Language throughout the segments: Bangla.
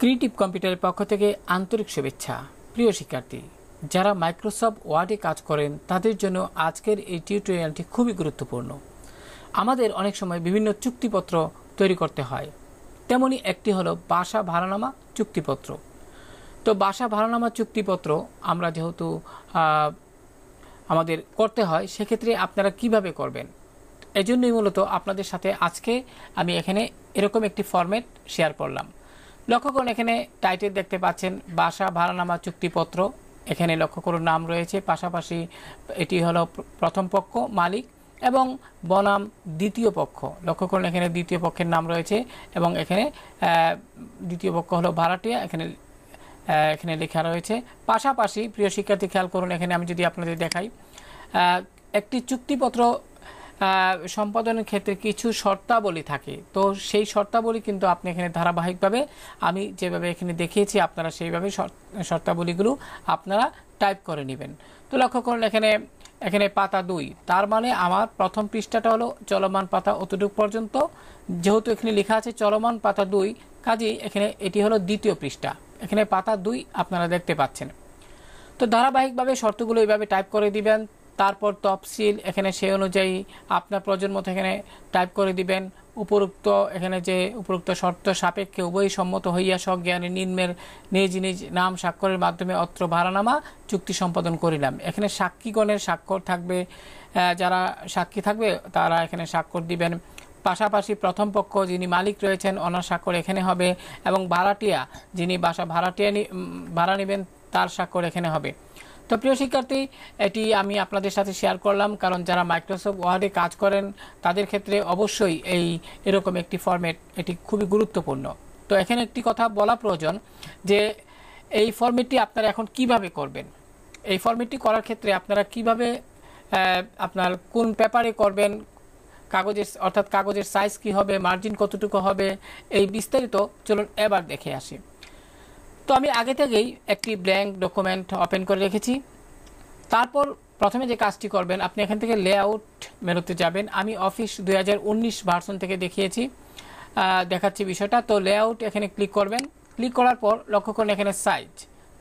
ক্রিয়েটিভ কম্পিউটারের পক্ষ থেকে আন্তরিক শুভেচ্ছা প্রিয় শিক্ষার্থী যারা মাইক্রোসফট ওয়ার্ডে কাজ করেন তাদের জন্য আজকের এই টিউটোরিয়ালটি খুবই গুরুত্বপূর্ণ আমাদের অনেক সময় বিভিন্ন চুক্তিপত্র তৈরি করতে হয় তেমনি একটি হলো বাসা ভাড়ানামা চুক্তিপত্র তো বাসা ভাড়ানামা চুক্তিপত্র আমরা যেহেতু আমাদের করতে হয় সেক্ষেত্রে আপনারা কিভাবে করবেন এজন্যই মূলত আপনাদের সাথে আজকে আমি এখানে এরকম একটি ফর্মেট শেয়ার করলাম লক্ষ্য করুন এখানে টাইটেল দেখতে পাচ্ছেন বাসা ভাড়ানামা চুক্তিপত্র এখানে লক্ষ্য করুন নাম রয়েছে পাশাপাশি এটি হলো প্রথম পক্ষ মালিক এবং বনাম দ্বিতীয় পক্ষ লক্ষ্য করুন এখানে দ্বিতীয় পক্ষের নাম রয়েছে এবং এখানে দ্বিতীয় পক্ষ হলো ভাড়াটিয়া এখানে এখানে লেখা রয়েছে পাশাপাশি প্রিয় শিক্ষার্থী খেয়াল করুন এখানে আমি যদি আপনাদের দেখাই একটি চুক্তিপত্র সম্পাদনের ক্ষেত্রে কিছু শর্তাবলী থাকে তো সেই শর্তাবলী কিন্তু আপনি এখানে ধারাবাহিকভাবে আমি যেভাবে এখানে দেখিয়েছি আপনারা সেইভাবে শর্তাবলীগুলো আপনারা টাইপ করে নেবেন তো লক্ষ্য করুন এখানে এখানে পাতা দুই তার মানে আমার প্রথম পৃষ্ঠাটা হলো চলমান পাতা অতটুক পর্যন্ত যেহেতু এখানে লেখা আছে চলমান পাতা দুই কাজেই এখানে এটি হলো দ্বিতীয় পৃষ্ঠা এখানে পাতা দুই আপনারা দেখতে পাচ্ছেন তো ধারাবাহিকভাবে শর্তগুলো এইভাবে টাইপ করে দিবেন তারপর তফসিল এখানে সেই অনুযায়ী আপনার প্রয়োজন মতো এখানে টাইপ করে দিবেন উপরোক্ত এখানে যে উপরোক্ত শর্ত সাপেক্ষে উভয় সম্মত হইয়া জ্ঞানের নিম্নের নিজ নিজ নাম স্বাক্ষরের মাধ্যমে অত্র ভাড়ানামা চুক্তি সম্পাদন করিলাম এখানে সাক্ষীগণের স্বাক্ষর থাকবে যারা সাক্ষী থাকবে তারা এখানে স্বাক্ষর দিবেন পাশাপাশি প্রথম পক্ষ যিনি মালিক রয়েছেন ওনার স্বাক্ষর এখানে হবে এবং ভাড়াটিয়া যিনি বাসা ভাড়াটিয়া ভাড়া নেবেন তার স্বাক্ষর এখানে হবে তো প্রিয় শিক্ষার্থী এটি আমি আপনাদের সাথে শেয়ার করলাম কারণ যারা মাইক্রোসফট ওয়ার্ডে কাজ করেন তাদের ক্ষেত্রে অবশ্যই এই এরকম একটি ফর্মেট এটি খুবই গুরুত্বপূর্ণ তো এখানে একটি কথা বলা প্রয়োজন যে এই ফর্মেটটি আপনারা এখন কিভাবে করবেন এই ফর্মেটটি করার ক্ষেত্রে আপনারা কিভাবে আপনার কোন পেপারে করবেন কাগজের অর্থাৎ কাগজের সাইজ কি হবে মার্জিন কতটুকু হবে এই বিস্তারিত চলুন এবার দেখে আসি তো আমি আগে থেকেই একটি ব্ল্যাঙ্ক ডকুমেন্ট ওপেন করে রেখেছি তারপর প্রথমে যে কাজটি করবেন আপনি এখান থেকে লেআউট মেনুতে যাবেন আমি অফিস দুই ভার্সন থেকে দেখিয়েছি দেখাচ্ছি বিষয়টা তো লেআউট এখানে ক্লিক করবেন ক্লিক করার পর লক্ষ্য করুন এখানে সাইজ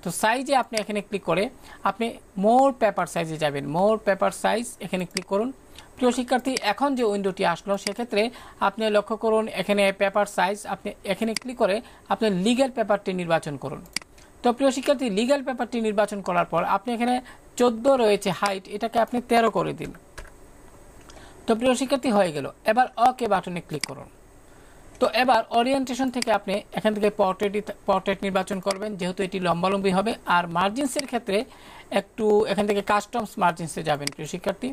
তো সাইজে আপনি এখানে ক্লিক করে আপনি মোর পেপার সাইজে যাবেন মোর পেপার সাইজ এখানে ক্লিক করুন প্রিয় শিক্ষার্থী এখন যে উইন্ডোটি আসলো সেক্ষেত্রে আপনি লক্ষ্য করুন এখানে পেপার সাইজ আপনি এখানে ক্লিক করে আপনি লিগেল পেপারটি নির্বাচন করুন তো প্রিয় শিক্ষার্থী লিগ্যাল পেপারটি নির্বাচন করার পর আপনি এখানে চোদ্দ রয়েছে হাইট এটাকে আপনি ১৩ করে দিন তো প্রিয় শিক্ষার্থী হয়ে গেল এবার অকে বাটনে ক্লিক করুন তো এবার ওরিয়েন্টেশন থেকে আপনি এখান থেকে পোর্ট্রেট পোর্ট্রেট নির্বাচন করবেন যেহেতু এটি লম্বালম্বি হবে আর মার্জিনসের ক্ষেত্রে একটু এখান থেকে কাস্টমস মার্জিনসে যাবেন প্রিয় শিক্ষার্থী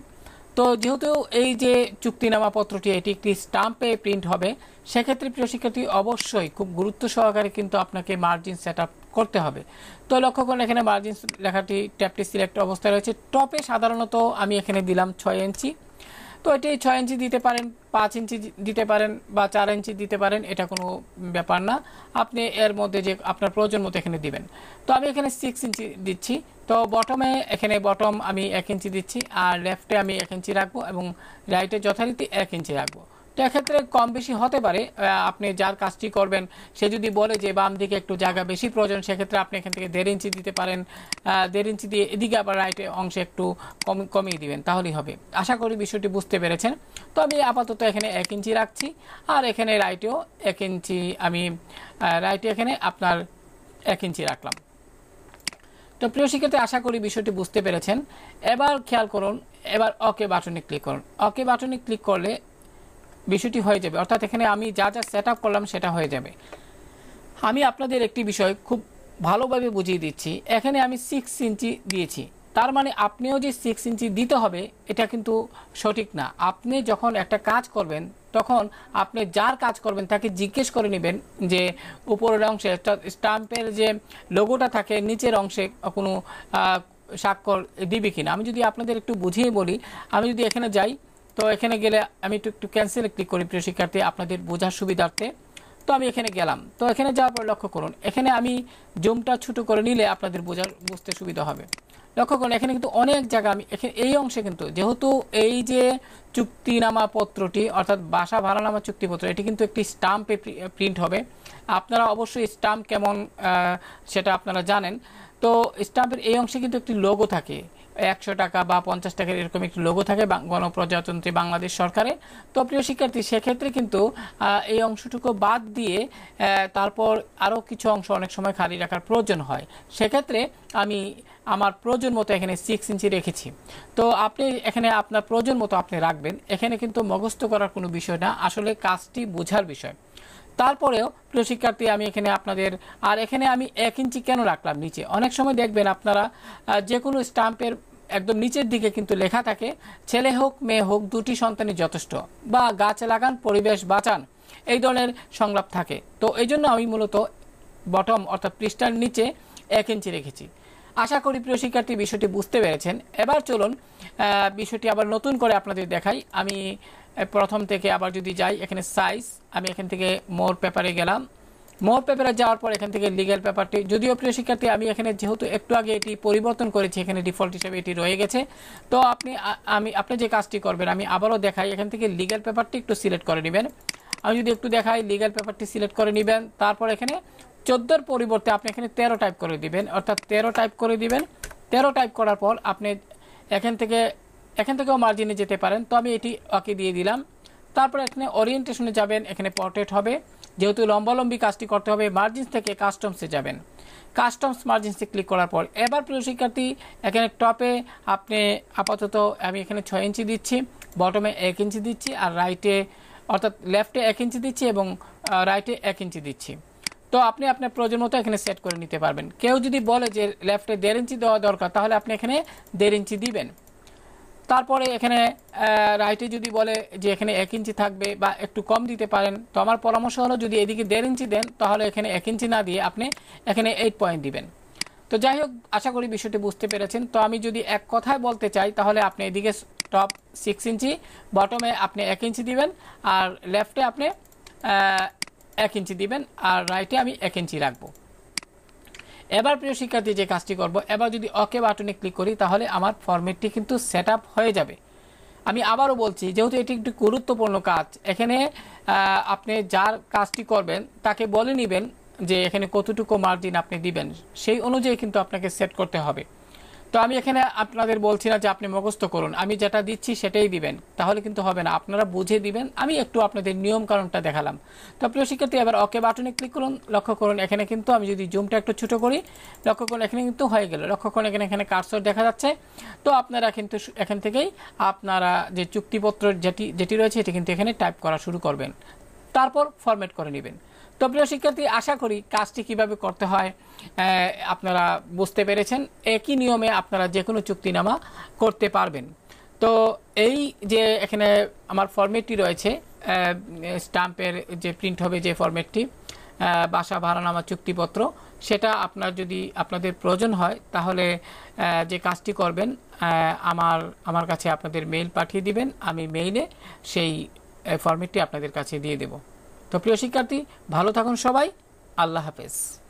তো যেহেতু এই যে চুক্তিনামা পত্রটি এটি একটি স্টাম্পে প্রিন্ট হবে সেক্ষেত্রে প্রিয় শিক্ষার্থী অবশ্যই খুব গুরুত্ব সহকারে কিন্তু আপনাকে মার্জিন সেট করতে হবে তো লক্ষ্য করুন এখানে মার্জিন লেখাটি ট্যাপটি সিলেক্ট অবস্থায় রয়েছে টপে সাধারণত আমি এখানে দিলাম ছয় ইঞ্চি তো এটাই ছয় ইঞ্চি দিতে পারেন পাঁচ ইঞ্চি দিতে পারেন বা চার ইঞ্চি দিতে পারেন এটা কোনো ব্যাপার না আপনি এর মধ্যে যে আপনার প্রয়োজন মতো এখানে দিবেন তো আমি এখানে সিক্স ইঞ্চি দিচ্ছি তো বটমে এখানে বটম আমি এক ইঞ্চি দিচ্ছি আর লেফটে আমি এক ইঞ্চি রাখবো এবং রাইটে যথারীতি এক ইঞ্চি রাখবো এক্ষেত্রে কম বেশি হতে পারে আপনি যার কাজটি করবেন সে যদি বলে যে বাম দিকে একটু জায়গা বেশি প্রয়োজন সেক্ষেত্রে আপনি এখান থেকে দেড় ইঞ্চি দিতে পারেন দেড় ইঞ্চি দিয়ে এদিকে আবার রাইটের অংশে একটু কম কমিয়ে দিবেন তাহলেই হবে আশা করি বিষয়টি বুঝতে পেরেছেন তো আমি আপাতত এখানে এক ইঞ্চি রাখছি আর এখানে রাইটেও এক ইঞ্চি আমি রাইটে এখানে আপনার এক ইঞ্চি রাখলাম তো প্রিয় শিক্ষার্থী আশা করি বিষয়টি বুঝতে পেরেছেন এবার খেয়াল করুন এবার ওকে বাটনে ক্লিক করুন অকে বাটনে ক্লিক করলে বিষয়টি হয়ে যাবে অর্থাৎ এখানে আমি যা যা সেট করলাম সেটা হয়ে যাবে আমি আপনাদের একটি বিষয় খুব ভালোভাবে বুঝিয়ে দিচ্ছি এখানে আমি সিক্স ইঞ্চি দিয়েছি তার মানে আপনিও যে সিক্স ইঞ্চি দিতে হবে এটা কিন্তু সঠিক না আপনি যখন একটা কাজ করবেন তখন আপনি যার কাজ করবেন তাকে জিজ্ঞেস করে নেবেন যে উপরের অংশে স্টাম্পের যে লোগোটা থাকে নিচের অংশে কোনো স্বাক্ষর দিবে কিনা আমি যদি আপনাদের একটু বুঝিয়ে বলি আমি যদি এখানে যাই তো এখানে গেলে আমি একটু একটু ক্যান্সেলে ক্লিক করি প্রিয় শিক্ষার্থী আপনাদের বোঝার সুবিধার্থে তো আমি এখানে গেলাম তো এখানে যাওয়ার পর লক্ষ্য করুন এখানে আমি জুমটা ছোটো করে নিলে আপনাদের বোঝার বুঝতে সুবিধা হবে লক্ষ্য করুন এখানে কিন্তু অনেক জায়গা আমি এখানে এই অংশে কিন্তু যেহেতু এই যে চুক্তিনামা পত্রটি অর্থাৎ বাসা ভাড়ানামা চুক্তিপত্র এটি কিন্তু একটি স্টাম্পে প্রিন্ট হবে আপনারা অবশ্যই স্টাম্প কেমন সেটা আপনারা জানেন তো স্টাম্পের এই অংশে কিন্তু একটি লোগো থাকে একশো টাকা বা পঞ্চাশ টাকার এরকম একটি লোগো থাকে গণপ্রজাতন্ত্রী বাংলাদেশ সরকারে তো প্রিয় শিক্ষার্থী সেক্ষেত্রে কিন্তু এই অংশটুকু বাদ দিয়ে তারপর আরও কিছু অংশ অনেক সময় খালি রাখার প্রয়োজন হয় সেক্ষেত্রে আমি আমার প্রয়োজন মতো এখানে সিক্স ইঞ্চি রেখেছি তো আপনি এখানে আপনার প্রয়োজন মতো আপনি রাখবেন এখানে কিন্তু মগস্থ করার কোনো বিষয় না আসলে কাজটি বোঝার বিষয় তারপরেও প্রিয় শিক্ষার্থী আমি এখানে আপনাদের আর এখানে আমি এক ইঞ্চি কেন রাখলাম নিচে অনেক সময় দেখবেন আপনারা যে কোনো স্টাম্পের একদম নিচের দিকে কিন্তু লেখা থাকে ছেলে হোক মেয়ে হোক দুটি সন্তানই যথেষ্ট বা গাছ লাগান পরিবেশ বাঁচান এই ধরনের সংলাপ থাকে তো এই জন্য আমি মূলত বটম অর্থাৎ পৃষ্ঠার নিচে এক ইঞ্চি রেখেছি আশা করি প্রিয় শিক্ষার্থী বিষয়টি বুঝতে পেরেছেন এবার চলুন বিষয়টি আবার নতুন করে আপনাদের দেখাই আমি প্রথম থেকে আবার যদি যাই এখানে সাইজ আমি এখান থেকে মোর পেপারে গেলাম মোর পেপারে যাওয়ার পর এখান থেকে লিগ্যাল পেপারটি যদিও প্রিয় শিক্ষার্থী আমি এখানে যেহেতু একটু আগে এটি পরিবর্তন করেছি এখানে ডিফল্ট হিসেবে এটি রয়ে গেছে তো আপনি আমি আপনি যে কাজটি করবেন আমি আবারও দেখাই এখান থেকে লিগ্যাল পেপারটি একটু সিলেক্ট করে নেবেন আমি যদি একটু দেখাই লিগ্যাল পেপারটি সিলেক্ট করে নেবেন তারপর এখানে চোদ্দোর পরিবর্তে আপনি এখানে তেরো টাইপ করে দিবেন অর্থাৎ তেরো টাইপ করে দিবেন তেরো টাইপ করার পর আপনি এখান থেকে এখান থেকেও মার্জিনে যেতে পারেন তো আমি এটি ওকে দিয়ে দিলাম তারপর এখানে ওরিয়েন্টেশনে যাবেন এখানে পর্ট্রেট হবে যেহেতু লম্বালম্বি কাজটি করতে হবে মার্জিনস থেকে কাস্টমসে যাবেন কাস্টমস মার্জিনসে ক্লিক করার পর এবার প্রিয় শিক্ষার্থী এখানে টপে আপনি আপাতত আমি এখানে ছয় ইঞ্চি দিচ্ছি বটমে এক ইঞ্চি দিচ্ছি আর রাইটে অর্থাৎ লেফটে এক ইঞ্চি দিচ্ছি এবং রাইটে এক ইঞ্চি দিচ্ছি তো আপনি আপনার প্রয়োজন মতো এখানে সেট করে নিতে পারবেন কেউ যদি বলে যে লেফটে দেড় ইঞ্চি দেওয়া দরকার তাহলে আপনি এখানে দেড় ইঞ্চি দিবেন তারপরে এখানে রাইটে যদি বলে যে এখানে এক ইঞ্চি থাকবে বা একটু কম দিতে পারেন তো আমার পরামর্শ হলো যদি এদিকে দেড় ইঞ্চি দেন তাহলে এখানে এক ইঞ্চি না দিয়ে আপনি এখানে এইট পয়েন্ট দিবেন তো যাই হোক আশা করি বিষয়টি বুঝতে পেরেছেন তো আমি যদি এক কথায় বলতে চাই তাহলে আপনি এদিকে টপ সিক্স ইঞ্চি বটমে আপনি এক ইঞ্চি দিবেন আর লেফটে আপনি এক ইঞ্চি দিবেন আর রাইটে আমি এক ইঞ্চি রাখবো এবার প্রিয় শিক্ষার্থী যে কাজটি করব এবার যদি অকে বাটনে ক্লিক করি তাহলে আমার ফর্মেটটি কিন্তু সেট হয়ে যাবে আমি আবারও বলছি যেহেতু এটি একটি গুরুত্বপূর্ণ কাজ এখানে আপনি যার কাজটি করবেন তাকে বলে নেবেন যে এখানে কতটুকু মার্জিন আপনি দিবেন সেই অনুযায়ী কিন্তু আপনাকে সেট করতে হবে তো আমি এখানে আপনাদের বলছি না যে আপনি মুখস্থ করুন আমি যেটা দিচ্ছি সেটাই দিবেন তাহলে কিন্তু হবে না আপনারা বুঝে দিবেন আমি একটু আপনাদের নিয়ম কারণটা দেখালাম তো প্রিয় শিক্ষার্থী এবার ওকে বাটনে ক্লিক করুন লক্ষ্য করুন এখানে কিন্তু আমি যদি জুমটা একটু ছোটো করি লক্ষ্য করুন এখানে কিন্তু হয়ে গেল লক্ষ্য করুন এখানে এখানে কার্সর দেখা যাচ্ছে তো আপনারা কিন্তু এখান থেকেই আপনারা যে চুক্তিপত্র যেটি যেটি রয়েছে এটি কিন্তু এখানে টাইপ করা শুরু করবেন তারপর ফরম্যাট করে নেবেন তো প্রিয় শিক্ষার্থী আশা করি কাজটি কিভাবে করতে হয় আপনারা বুঝতে পেরেছেন একই নিয়মে আপনারা যে কোনো চুক্তিনামা করতে পারবেন তো এই যে এখানে আমার ফর্মেটটি রয়েছে স্টাম্পের যে প্রিন্ট হবে যে ফর্মেটটি বাসা ভাড়ানামা চুক্তিপত্র সেটা আপনার যদি আপনাদের প্রয়োজন হয় তাহলে যে কাজটি করবেন আমার আমার কাছে আপনাদের মেইল পাঠিয়ে দিবেন আমি মেইলে সেই ফর্মেটটি আপনাদের কাছে দিয়ে দেবো তো প্রিয় শিক্ষার্থী ভালো থাকুন সবাই আল্লাহ হাফেজ